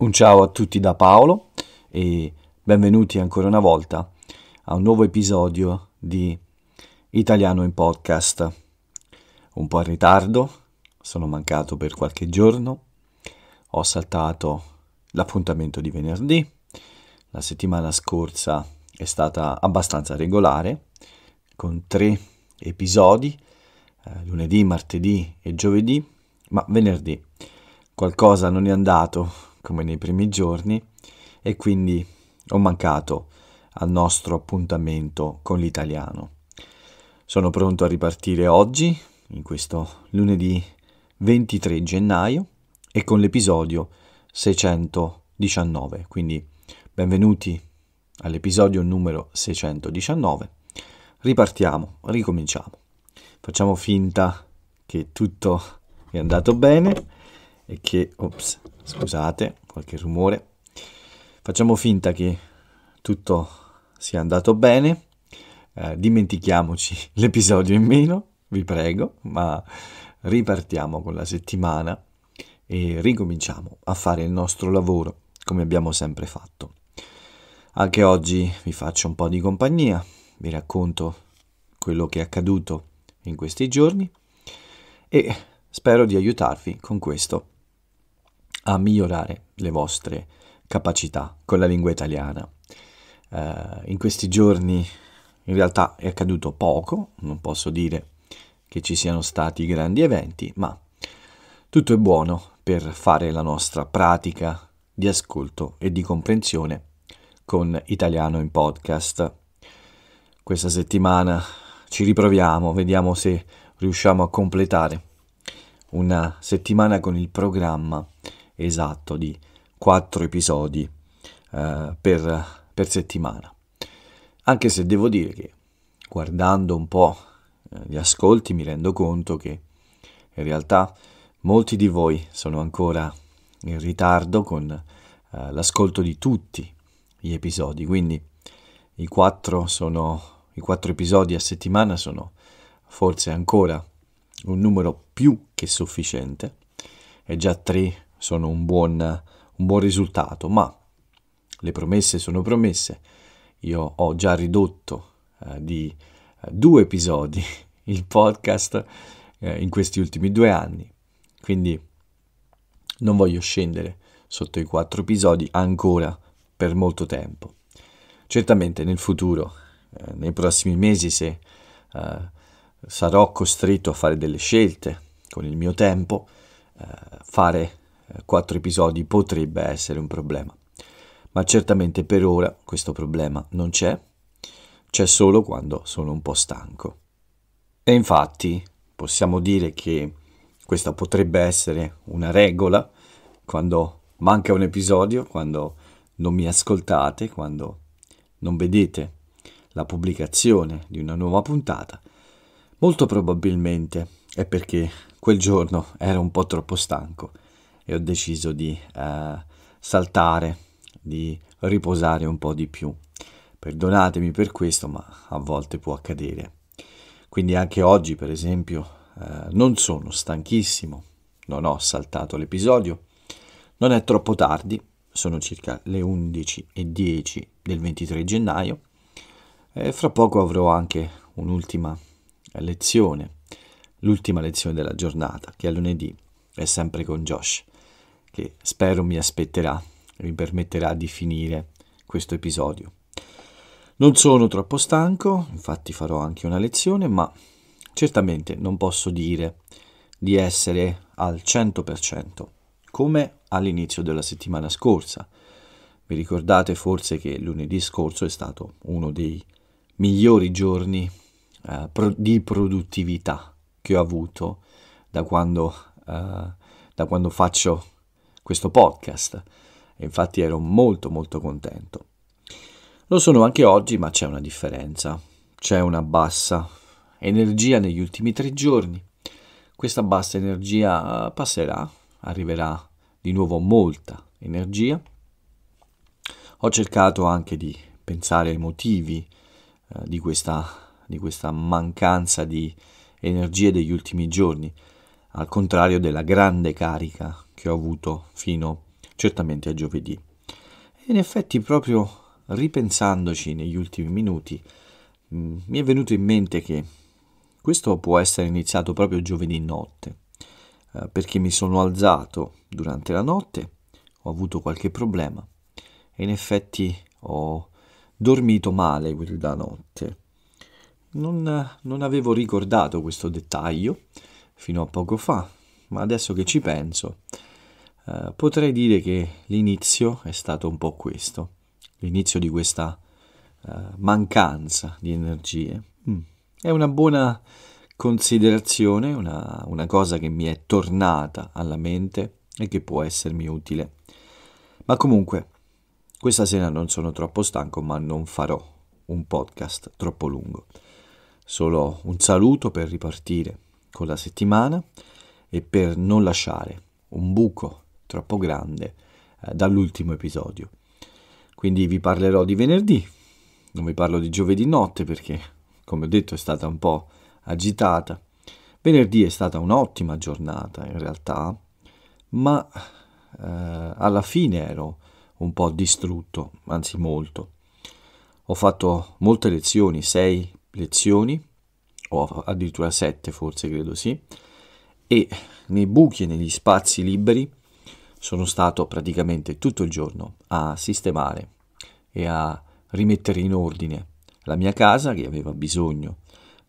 Un ciao a tutti da Paolo e benvenuti ancora una volta a un nuovo episodio di Italiano in podcast. Un po' in ritardo, sono mancato per qualche giorno, ho saltato l'appuntamento di venerdì, la settimana scorsa è stata abbastanza regolare, con tre episodi, eh, lunedì, martedì e giovedì, ma venerdì qualcosa non è andato come nei primi giorni e quindi ho mancato al nostro appuntamento con l'italiano. Sono pronto a ripartire oggi, in questo lunedì 23 gennaio, e con l'episodio 619. Quindi benvenuti all'episodio numero 619. Ripartiamo, ricominciamo. Facciamo finta che tutto è andato bene e che... Ops, Scusate, qualche rumore. Facciamo finta che tutto sia andato bene. Eh, dimentichiamoci l'episodio in meno, vi prego, ma ripartiamo con la settimana e ricominciamo a fare il nostro lavoro come abbiamo sempre fatto. Anche oggi vi faccio un po' di compagnia, vi racconto quello che è accaduto in questi giorni e spero di aiutarvi con questo a migliorare le vostre capacità con la lingua italiana. Eh, in questi giorni in realtà è accaduto poco, non posso dire che ci siano stati grandi eventi, ma tutto è buono per fare la nostra pratica di ascolto e di comprensione con Italiano in podcast. Questa settimana ci riproviamo, vediamo se riusciamo a completare una settimana con il programma esatto di 4 episodi eh, per, per, settimana. Anche se devo dire che guardando un po' eh, gli ascolti mi rendo conto che in realtà molti di voi sono ancora in ritardo con eh, l'ascolto di tutti gli episodi, quindi i 4 sono i quattro episodi a settimana sono forse ancora un numero più che sufficiente e già 3 sono un buon, un buon risultato, ma le promesse sono promesse. Io ho già ridotto eh, di eh, due episodi il podcast eh, in questi ultimi due anni, quindi non voglio scendere sotto i quattro episodi ancora per molto tempo. Certamente nel futuro, eh, nei prossimi mesi, se eh, sarò costretto a fare delle scelte con il mio tempo, fare eh, quattro episodi potrebbe essere un problema. Ma certamente per ora questo problema non c'è, c'è solo quando sono un po' stanco. E infatti possiamo dire che questa potrebbe essere una regola quando manca un episodio, quando non mi ascoltate, quando non vedete la pubblicazione di una nuova puntata, molto probabilmente è perché quel giorno ero un po' troppo stanco e ho deciso di eh, saltare, di riposare un po' di più. Perdonatemi per questo, ma a volte può accadere. Quindi anche oggi, per esempio, eh, non sono stanchissimo, non ho saltato l'episodio, non è troppo tardi, sono circa le 11.10 del 23 gennaio e fra poco avrò anche un'ultima lezione, l'ultima lezione della giornata, che è lunedì, è sempre con Josh che spero mi aspetterà e mi permetterà di finire questo episodio. Non sono troppo stanco, infatti farò anche una lezione, ma certamente non posso dire di essere al 100% come all'inizio della settimana scorsa. Vi ricordate forse che lunedì scorso è stato uno dei migliori giorni eh, pro- di produttività che ho avuto da quando, eh, da quando faccio questo podcast. infatti ero molto molto contento. Lo sono anche oggi, ma c'è una differenza. C'è una bassa energia negli ultimi tre giorni. Questa bassa energia eh, passerà, arriverà di nuovo molta energia. Ho cercato anche di pensare ai motivi eh, di, questa, di questa mancanza di energie degli ultimi giorni, al contrario della grande carica che ho avuto fino certamente a giovedì. E in effetti proprio ripensandoci negli ultimi minuti mh, mm, mi è venuto in mente che questo può essere iniziato proprio giovedì notte, eh, perché mi sono alzato durante la notte, ho avuto qualche problema e in effetti ho dormito male quella notte. Non, non avevo ricordato questo dettaglio fino a poco fa, ma adesso che ci penso, eh, potrei dire che l'inizio è stato un po' questo, l'inizio di questa eh, mancanza di energie. Mm. È una buona considerazione, una, una cosa che mi è tornata alla mente e che può essermi utile. Ma comunque, questa sera non sono troppo stanco, ma non farò un podcast troppo lungo. Solo un saluto per ripartire con la settimana e per non lasciare un buco troppo grande eh, dall'ultimo episodio. Quindi vi parlerò di venerdì, non vi parlo di giovedì notte perché, come ho detto, è stata un po' agitata. Venerdì è stata un'ottima giornata in realtà, ma eh, alla fine ero un po' distrutto, anzi molto. Ho fatto molte lezioni, sei lezioni, o addirittura sette forse credo sì, e nei buchi e negli spazi liberi sono stato praticamente tutto il giorno a sistemare e a rimettere in ordine la mia casa che aveva bisogno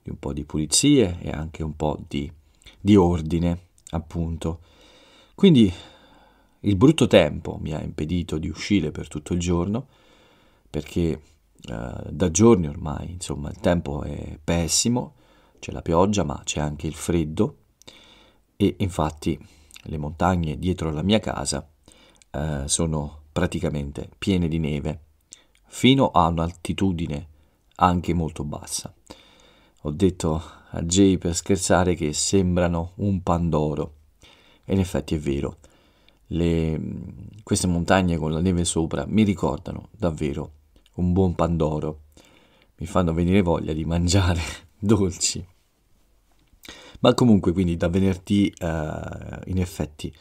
di un po' di pulizie e anche un po' di, di ordine, appunto. Quindi il brutto tempo mi ha impedito di uscire per tutto il giorno perché eh, da giorni ormai, insomma, il tempo è pessimo, c'è la pioggia ma c'è anche il freddo e infatti le montagne dietro la mia casa eh, sono praticamente piene di neve fino a un'altitudine anche molto bassa. Ho detto a Jay per scherzare che sembrano un pandoro e in effetti è vero. Le, queste montagne con la neve sopra mi ricordano davvero un buon pandoro. Mi fanno venire voglia di mangiare dolci. Ma comunque, quindi da venerdì, eh, in effetti,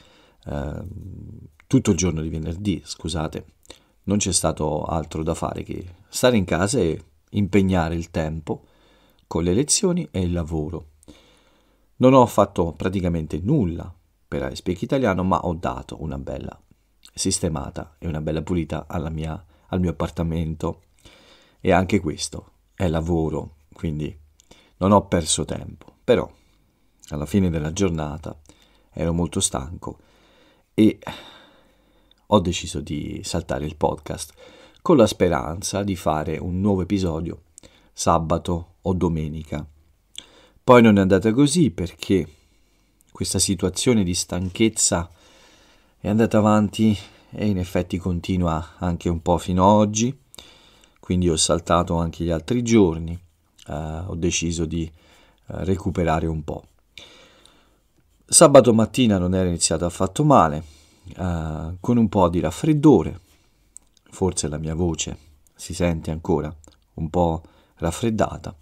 eh, tutto il giorno di venerdì, scusate, non c'è stato altro da fare che stare in casa e impegnare il tempo con le lezioni e il lavoro. Non ho fatto praticamente nulla per Speak italiano, ma ho dato una bella sistemata e una bella pulita mia, al mio appartamento. E anche questo è lavoro, quindi non ho perso tempo. Però alla fine della giornata ero molto stanco e ho deciso di saltare il podcast con la speranza di fare un nuovo episodio sabato o domenica. Poi non è andata così perché questa situazione di stanchezza è andata avanti e in effetti continua anche un po' fino ad oggi, quindi ho saltato anche gli altri giorni, eh, ho deciso di eh, recuperare un po'. Sabato mattina non era iniziato affatto male, eh, con un po' di raffreddore, forse la mia voce si sente ancora un po' raffreddata,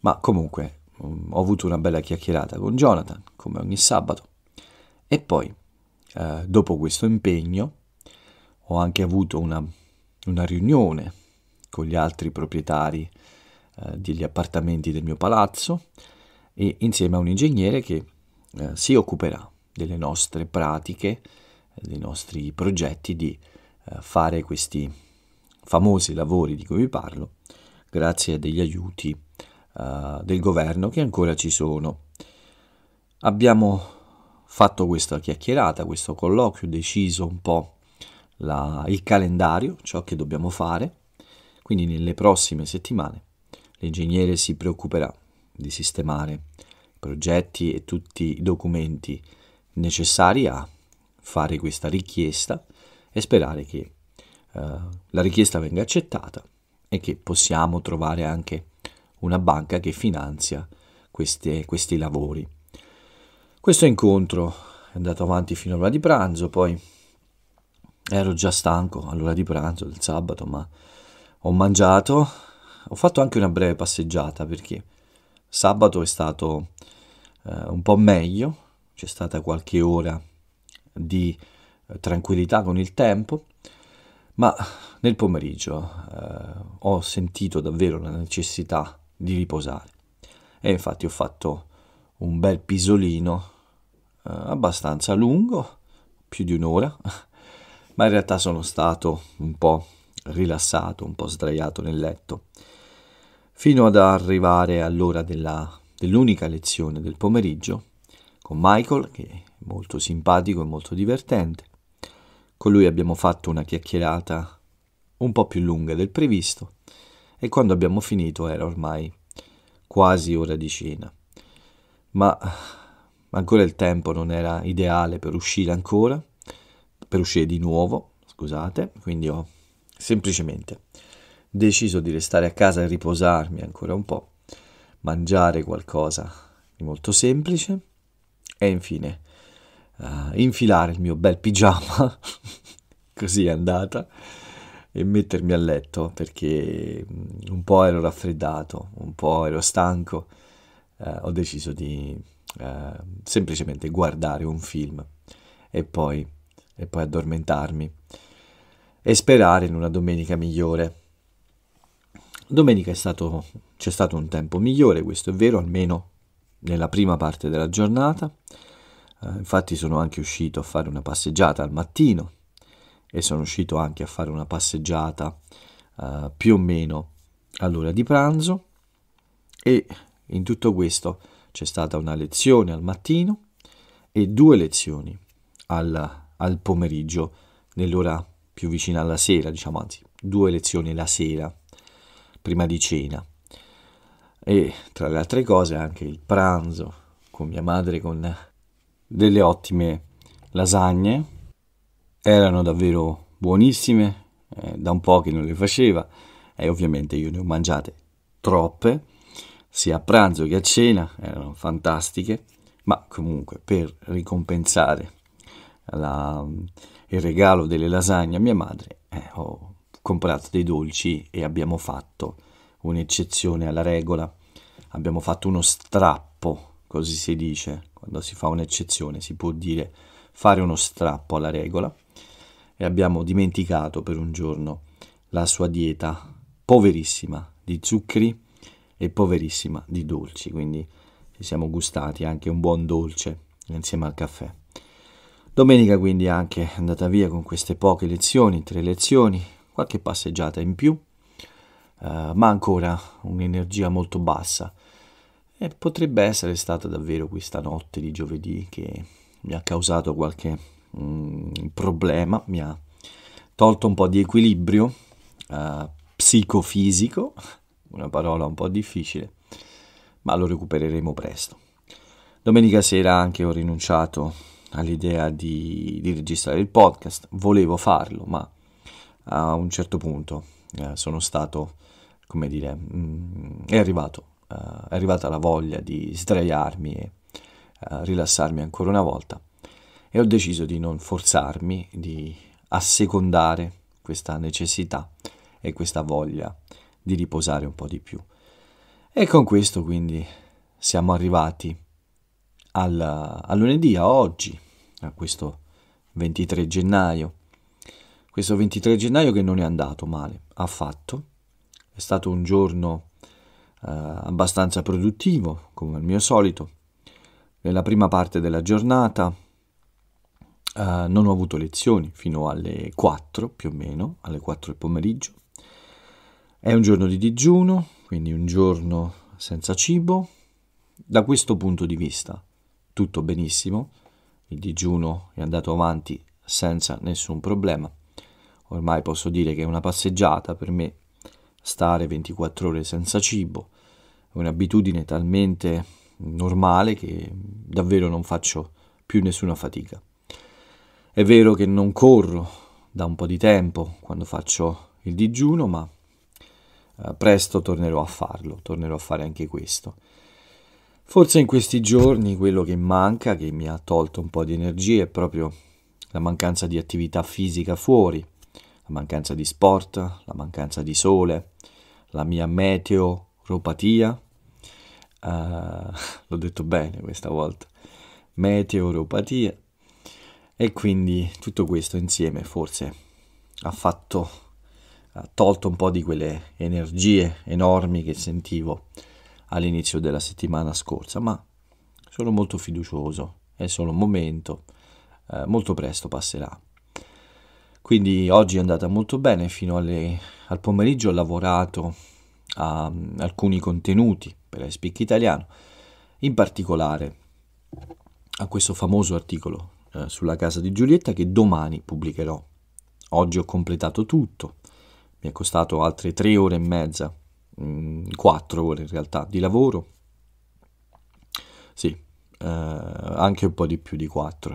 ma comunque mm, ho avuto una bella chiacchierata con Jonathan, come ogni sabato, e poi, eh, dopo questo impegno, ho anche avuto una, una riunione con gli altri proprietari eh, degli appartamenti del mio palazzo e insieme a un ingegnere che eh, si occuperà delle nostre pratiche, eh, dei nostri progetti di eh, fare questi famosi lavori di cui vi parlo, grazie a degli aiuti eh, del governo che ancora ci sono. Abbiamo fatto questa chiacchierata, questo colloquio, deciso un po' la, il calendario, ciò che dobbiamo fare, quindi nelle prossime settimane l'ingegnere si preoccuperà di sistemare progetti e tutti i documenti necessari a fare questa richiesta e sperare che eh, la richiesta venga accettata e che possiamo trovare anche una banca che finanzia queste, questi lavori. Questo incontro è andato avanti fino all'ora di pranzo, poi ero già stanco all'ora di pranzo del sabato, ma ho mangiato, ho fatto anche una breve passeggiata perché Sabato è stato eh, un po' meglio, c'è stata qualche ora di eh, tranquillità con il tempo, ma nel pomeriggio eh, ho sentito davvero la necessità di riposare e infatti ho fatto un bel pisolino eh, abbastanza lungo, più di un'ora, ma in realtà sono stato un po' rilassato, un po' sdraiato nel letto fino ad arrivare all'ora della, dell'unica lezione del pomeriggio con Michael, che è molto simpatico e molto divertente. Con lui abbiamo fatto una chiacchierata un po' più lunga del previsto e quando abbiamo finito era ormai quasi ora di cena. Ma ancora il tempo non era ideale per uscire ancora, per uscire di nuovo, scusate, quindi ho semplicemente deciso di restare a casa e riposarmi ancora un po', mangiare qualcosa di molto semplice e infine uh, infilare il mio bel pigiama, così è andata, e mettermi a letto perché mm, un po' ero raffreddato, un po' ero stanco, uh, ho deciso di uh, semplicemente guardare un film e poi, e poi addormentarmi e sperare in una domenica migliore. Domenica stato, c'è stato un tempo migliore, questo è vero, almeno nella prima parte della giornata. Eh, infatti sono anche uscito a fare una passeggiata al mattino e sono uscito anche a fare una passeggiata eh, più o meno all'ora di pranzo e in tutto questo c'è stata una lezione al mattino e due lezioni al, al pomeriggio nell'ora più vicina alla sera, diciamo anzi, due lezioni la sera prima di cena. E tra le altre cose anche il pranzo con mia madre con delle ottime lasagne. Erano davvero buonissime, eh, da un po' che non le faceva e ovviamente io ne ho mangiate troppe, sia a pranzo che a cena, erano fantastiche, ma comunque per ricompensare la, il regalo delle lasagne a mia madre eh, ho comprato dei dolci e abbiamo fatto un'eccezione alla regola, abbiamo fatto uno strappo, così si dice, quando si fa un'eccezione si può dire fare uno strappo alla regola e abbiamo dimenticato per un giorno la sua dieta poverissima di zuccheri e poverissima di dolci, quindi ci siamo gustati anche un buon dolce insieme al caffè. Domenica quindi anche andata via con queste poche lezioni, tre lezioni, qualche passeggiata in più, eh, ma ancora un'energia molto bassa. E potrebbe essere stata davvero questa notte di giovedì che mi ha causato qualche mh, mm, problema, mi ha tolto un po' di equilibrio eh, psicofisico, una parola un po' difficile, ma lo recupereremo presto. Domenica sera anche ho rinunciato all'idea di, di registrare il podcast, volevo farlo, ma a un certo punto eh, sono stato, come dire, mh, mm, è, arrivato, eh, è arrivata la voglia di sdraiarmi e eh, rilassarmi ancora una volta e ho deciso di non forzarmi, di assecondare questa necessità e questa voglia di riposare un po' di più. E con questo quindi siamo arrivati al, a lunedì, a oggi, a questo 23 gennaio questo 23 gennaio che non è andato male affatto, è stato un giorno eh, abbastanza produttivo come al mio solito, nella prima parte della giornata eh, non ho avuto lezioni fino alle 4 più o meno, alle 4 del pomeriggio, è un giorno di digiuno, quindi un giorno senza cibo, da questo punto di vista tutto benissimo, il digiuno è andato avanti senza nessun problema ormai posso dire che è una passeggiata per me stare 24 ore senza cibo, è un'abitudine talmente normale che davvero non faccio più nessuna fatica. È vero che non corro da un po' di tempo quando faccio il digiuno, ma eh, presto tornerò a farlo, tornerò a fare anche questo. Forse in questi giorni quello che manca, che mi ha tolto un po' di energie, è proprio la mancanza di attività fisica fuori, la mancanza di sport, la mancanza di sole, la mia meteoropatia, uh, l'ho detto bene questa volta, meteoropatia, e quindi tutto questo insieme forse ha fatto, ha tolto un po' di quelle energie enormi che sentivo all'inizio della settimana scorsa, ma sono molto fiducioso, è solo un momento, eh, molto presto passerà. Quindi oggi è andata molto bene, fino alle, al pomeriggio ho lavorato a mm, alcuni contenuti per Aspic Italiano, in particolare a questo famoso articolo eh, sulla casa di Giulietta che domani pubblicherò. Oggi ho completato tutto, mi è costato altre tre ore e mezza, mh, mm, quattro ore in realtà di lavoro. Sì, eh, anche un po' di più di quattro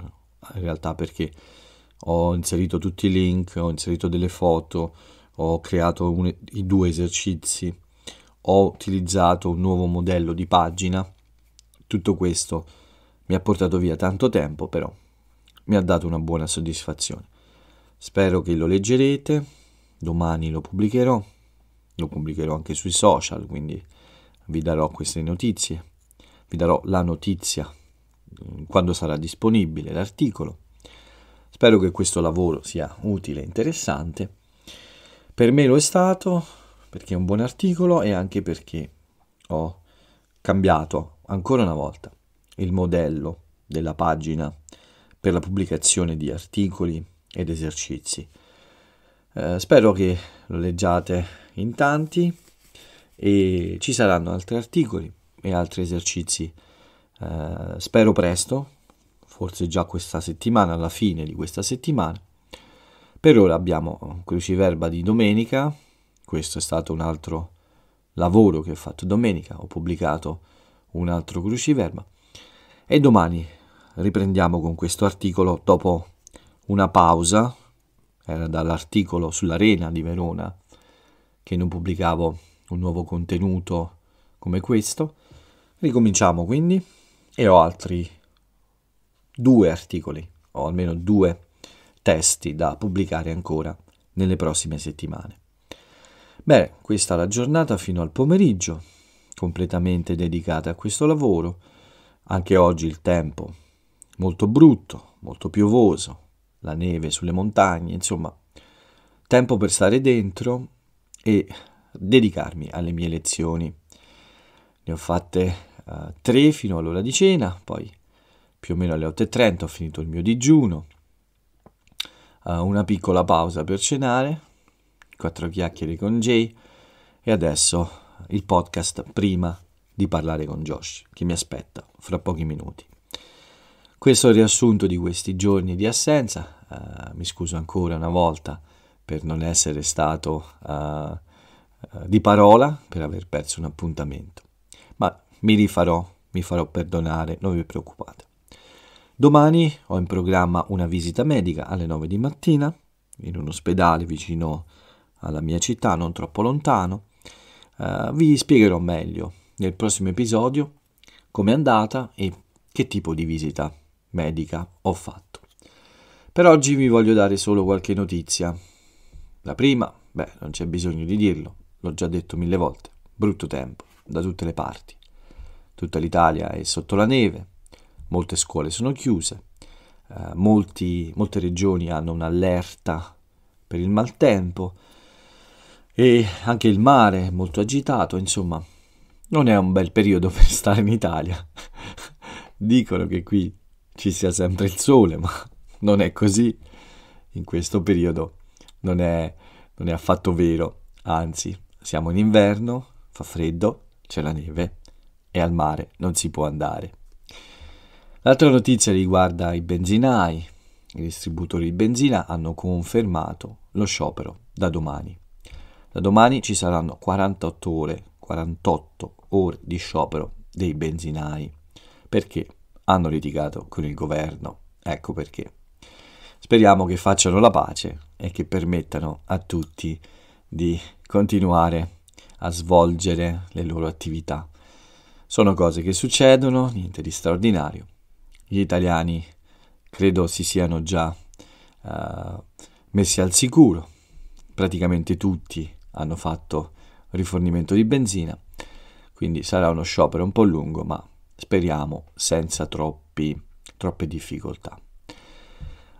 in realtà perché ho inserito tutti i link, ho inserito delle foto, ho creato un, i due esercizi, ho utilizzato un nuovo modello di pagina. Tutto questo mi ha portato via tanto tempo, però mi ha dato una buona soddisfazione. Spero che lo leggerete, domani lo pubblicherò, lo pubblicherò anche sui social, quindi vi darò queste notizie, vi darò la notizia mm, quando sarà disponibile l'articolo. Spero che questo lavoro sia utile e interessante. Per me lo è stato perché è un buon articolo e anche perché ho cambiato ancora una volta il modello della pagina per la pubblicazione di articoli ed esercizi. Eh, spero che lo leggiate in tanti e ci saranno altri articoli e altri esercizi. Eh, spero presto forse già questa settimana, alla fine di questa settimana. Per ora abbiamo eh, Cruciverba di domenica, questo è stato un altro lavoro che ho fatto domenica, ho pubblicato un altro Cruciverba e domani riprendiamo con questo articolo dopo una pausa, era dall'articolo sull'arena di Verona che non pubblicavo un nuovo contenuto come questo. Ricominciamo quindi e ho altri due articoli, o almeno due testi da pubblicare ancora nelle prossime settimane. Bene, questa è la giornata fino al pomeriggio, completamente dedicata a questo lavoro. Anche oggi il tempo molto brutto, molto piovoso, la neve sulle montagne, insomma, tempo per stare dentro e dedicarmi alle mie lezioni. Ne ho fatte uh, tre fino all'ora di cena, poi più o meno alle 8.30 ho finito il mio digiuno, uh, una piccola pausa per cenare, quattro chiacchiere con Jay e adesso il podcast prima di parlare con Josh, che mi aspetta fra pochi minuti. Questo è il riassunto di questi giorni di assenza, uh, mi scuso ancora una volta per non essere stato uh, di parola, per aver perso un appuntamento, ma mi rifarò, mi farò perdonare, non vi preoccupate. Domani ho in programma una visita medica alle 9 di mattina in un ospedale vicino alla mia città, non troppo lontano. Uh, vi spiegherò meglio nel prossimo episodio come è andata e che tipo di visita medica ho fatto. Per oggi vi voglio dare solo qualche notizia. La prima, beh, non c'è bisogno di dirlo, l'ho già detto mille volte, brutto tempo da tutte le parti. Tutta l'Italia è sotto la neve, molte scuole sono chiuse, eh, molti, molte regioni hanno un'allerta per il maltempo e anche il mare è molto agitato, insomma non è un bel periodo per stare in Italia. Dicono che qui ci sia sempre il sole, ma non è così. In questo periodo non è, non è affatto vero, anzi siamo in inverno, fa freddo, c'è la neve e al mare non si può andare. L'altra notizia riguarda i benzinai. I distributori di benzina hanno confermato lo sciopero da domani. Da domani ci saranno 48 ore, 48 ore di sciopero dei benzinai perché hanno litigato con il governo. Ecco perché. Speriamo che facciano la pace e che permettano a tutti di continuare a svolgere le loro attività. Sono cose che succedono, niente di straordinario, gli italiani credo si siano già uh, messi al sicuro, praticamente tutti hanno fatto rifornimento di benzina, quindi sarà uno sciopero un po' lungo, ma speriamo senza troppi, troppe difficoltà.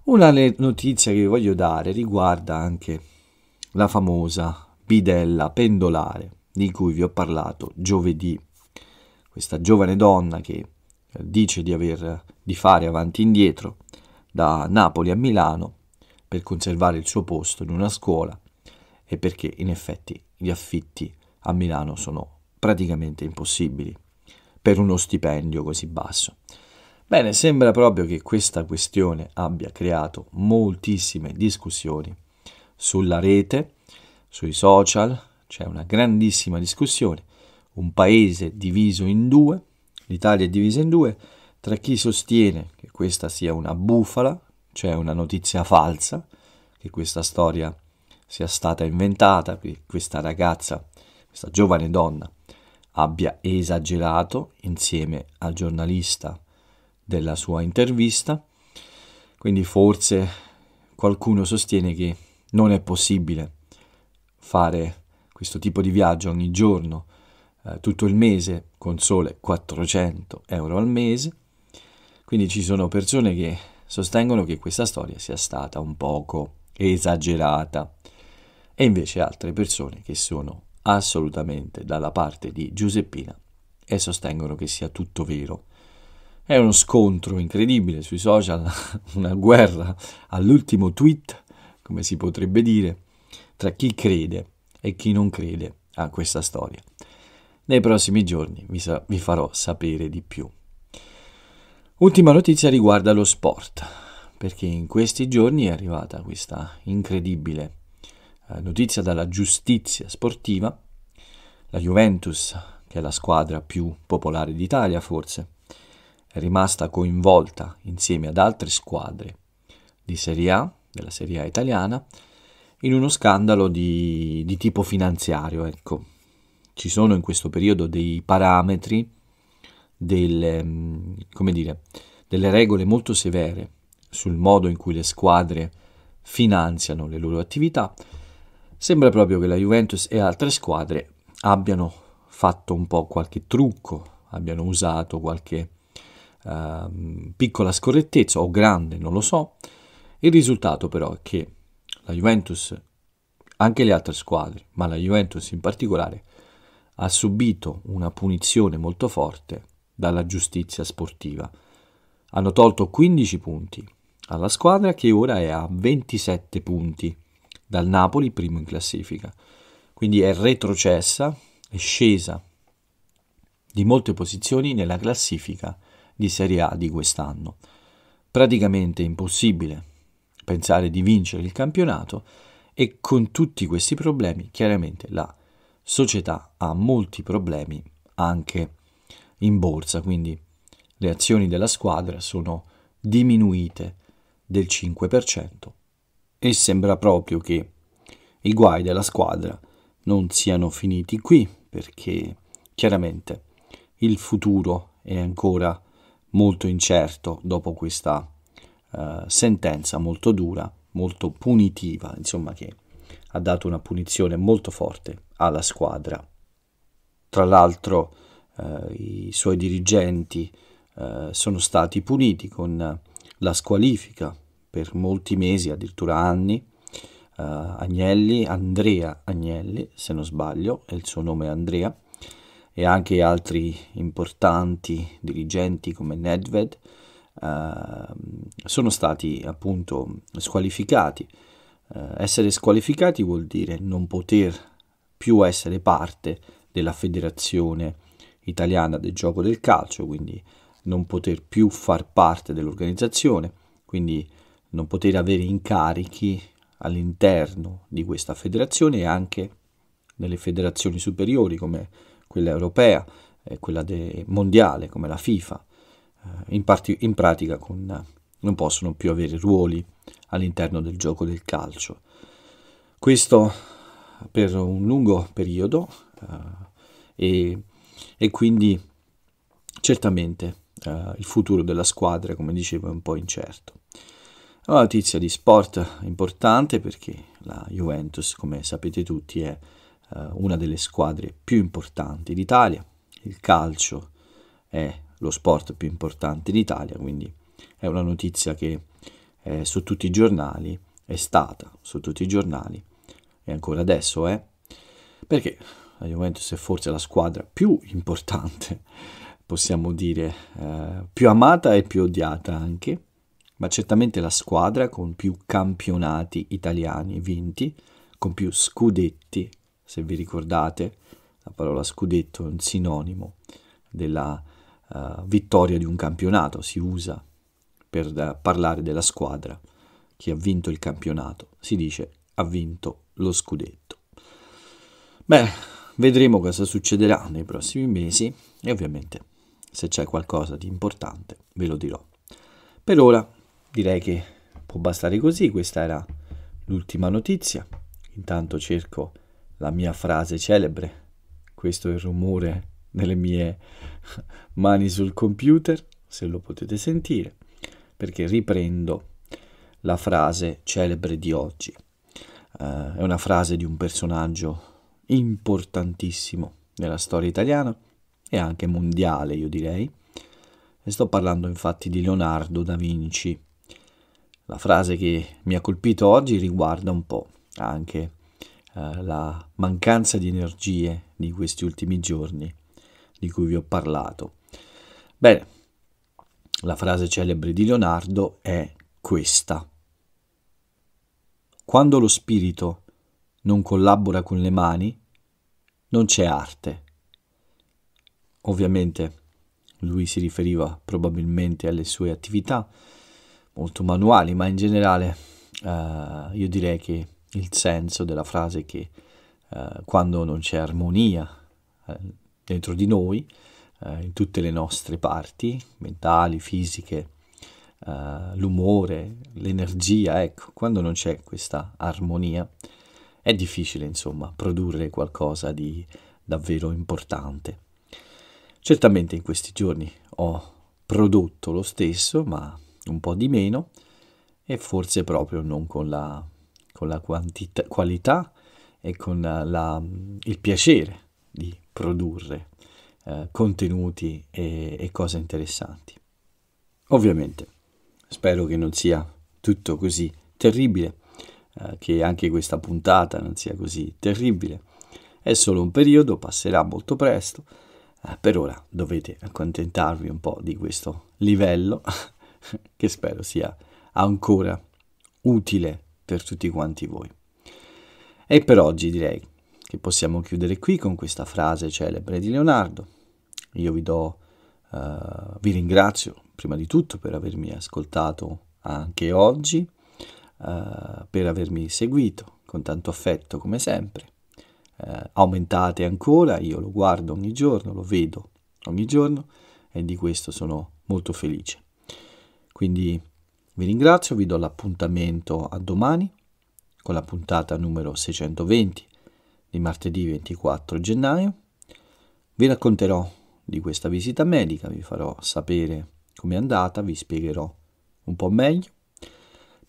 Una notizia che vi voglio dare riguarda anche la famosa bidella pendolare di cui vi ho parlato giovedì. Questa giovane donna che eh, dice di aver di fare avanti e indietro da Napoli a Milano per conservare il suo posto in una scuola e perché in effetti gli affitti a Milano sono praticamente impossibili per uno stipendio così basso. Bene, sembra proprio che questa questione abbia creato moltissime discussioni sulla rete, sui social, c'è una grandissima discussione, un paese diviso in due, l'Italia è divisa in due, tra chi sostiene che questa sia una bufala, cioè una notizia falsa, che questa storia sia stata inventata, che questa ragazza, questa giovane donna, abbia esagerato insieme al giornalista della sua intervista. Quindi forse qualcuno sostiene che non è possibile fare questo tipo di viaggio ogni giorno, eh, tutto il mese, con sole 400 euro al mese. Quindi ci sono persone che sostengono che questa storia sia stata un poco esagerata e invece altre persone che sono assolutamente dalla parte di Giuseppina e sostengono che sia tutto vero. È uno scontro incredibile sui social, una guerra all'ultimo tweet, come si potrebbe dire, tra chi crede e chi non crede a questa storia. Nei prossimi giorni vi, sa- vi farò sapere di più. Ultima notizia riguarda lo sport, perché in questi giorni è arrivata questa incredibile eh, notizia dalla giustizia sportiva. La Juventus, che è la squadra più popolare d'Italia forse, è rimasta coinvolta insieme ad altre squadre di Serie A, della Serie A italiana, in uno scandalo di, di tipo finanziario. Ecco. Ci sono in questo periodo dei parametri delle, ehm, dire, delle regole molto severe sul modo in cui le squadre finanziano le loro attività, sembra proprio che la Juventus e altre squadre abbiano fatto un po' qualche trucco, abbiano usato qualche eh, piccola scorrettezza o grande, non lo so. Il risultato però è che la Juventus, anche le altre squadre, ma la Juventus in particolare, ha subito una punizione molto forte dalla giustizia sportiva. Hanno tolto 15 punti alla squadra che ora è a 27 punti dal Napoli, primo in classifica. Quindi è retrocessa, è scesa di molte posizioni nella classifica di Serie A di quest'anno. Praticamente impossibile pensare di vincere il campionato e con tutti questi problemi chiaramente la società ha molti problemi anche in borsa, quindi le azioni della squadra sono diminuite del 5% e sembra proprio che i guai della squadra non siano finiti qui perché chiaramente il futuro è ancora molto incerto dopo questa uh, sentenza molto dura, molto punitiva, insomma che ha dato una punizione molto forte alla squadra. Tra l'altro eh, i suoi dirigenti eh, sono stati puniti con la squalifica per molti mesi, addirittura anni. Eh, Agnelli, Andrea Agnelli, se non sbaglio, è il suo nome Andrea, e anche altri importanti dirigenti come Nedved sono stati appunto squalificati. essere squalificati vuol dire non poter più essere parte della federazione italiana del gioco del calcio, quindi non poter più far parte dell'organizzazione, quindi non poter avere incarichi all'interno di questa federazione e anche nelle federazioni superiori come quella europea e quella de- mondiale come la FIFA. Eh, in, part- in pratica con, non possono più avere ruoli all'interno del gioco del calcio. Questo per un lungo periodo eh, e e quindi certamente eh, il futuro della squadra, come dicevo, è un po' incerto. Una notizia di sport importante perché la Juventus, come sapete tutti, è eh, una delle squadre più importanti d'Italia. Il calcio è lo sport più importante d'Italia, quindi è una notizia che è eh, su tutti i giornali, è stata su tutti i giornali e ancora adesso è, perché la Juventus è forse la squadra più importante, possiamo dire, eh, più amata e più odiata anche, ma certamente la squadra con più campionati italiani vinti, con più scudetti, se vi ricordate, la parola scudetto è un sinonimo della uh, vittoria di un campionato, si usa per uh, parlare della squadra che ha vinto il campionato, si dice ha vinto lo scudetto. Beh, Vedremo cosa succederà nei prossimi mesi e ovviamente se c'è qualcosa di importante ve lo dirò. Per ora direi che può bastare così, questa era l'ultima notizia. Intanto cerco la mia frase celebre, questo è il rumore nelle mie mani sul computer, se lo potete sentire, perché riprendo la frase celebre di oggi. Uh, è una frase di un personaggio importantissimo nella storia italiana e anche mondiale, io direi. E sto parlando infatti di Leonardo da Vinci. La frase che mi ha colpito oggi riguarda un po' anche eh, la mancanza di energie di questi ultimi giorni di cui vi ho parlato. Bene, la frase celebre di Leonardo è questa. Quando lo spirito non collabora con le mani, non c'è arte. Ovviamente lui si riferiva probabilmente alle sue attività molto manuali, ma in generale eh, io direi che il senso della frase è che eh, quando non c'è armonia eh, dentro di noi, eh, in tutte le nostre parti, mentali, fisiche, eh, l'umore, l'energia, ecco, quando non c'è questa armonia, è difficile, insomma, produrre qualcosa di davvero importante. Certamente in questi giorni ho prodotto lo stesso, ma un po' di meno, e forse proprio non con la, con la quantità, qualità e con la, il piacere di produrre eh, contenuti e, e cose interessanti. Ovviamente, spero che non sia tutto così terribile eh, che anche questa puntata non sia così terribile. È solo un periodo, passerà molto presto. Eh, per ora dovete accontentarvi un po' di questo livello che spero sia ancora utile per tutti quanti voi. E per oggi direi che possiamo chiudere qui con questa frase celebre di Leonardo. Io vi do, eh, vi ringrazio prima di tutto per avermi ascoltato anche oggi eh, per avermi seguito con tanto affetto come sempre. Eh, aumentate ancora, io lo guardo ogni giorno, lo vedo ogni giorno e di questo sono molto felice. Quindi vi ringrazio, vi do l'appuntamento a domani con la puntata numero 620 di martedì 24 gennaio. Vi racconterò di questa visita medica, vi farò sapere com'è andata, vi spiegherò un po' meglio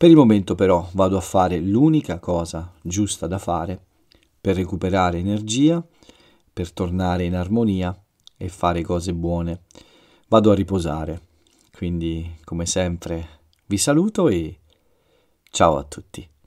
per il momento però vado a fare l'unica cosa giusta da fare per recuperare energia, per tornare in armonia e fare cose buone. Vado a riposare. Quindi, come sempre, vi saluto e ciao a tutti.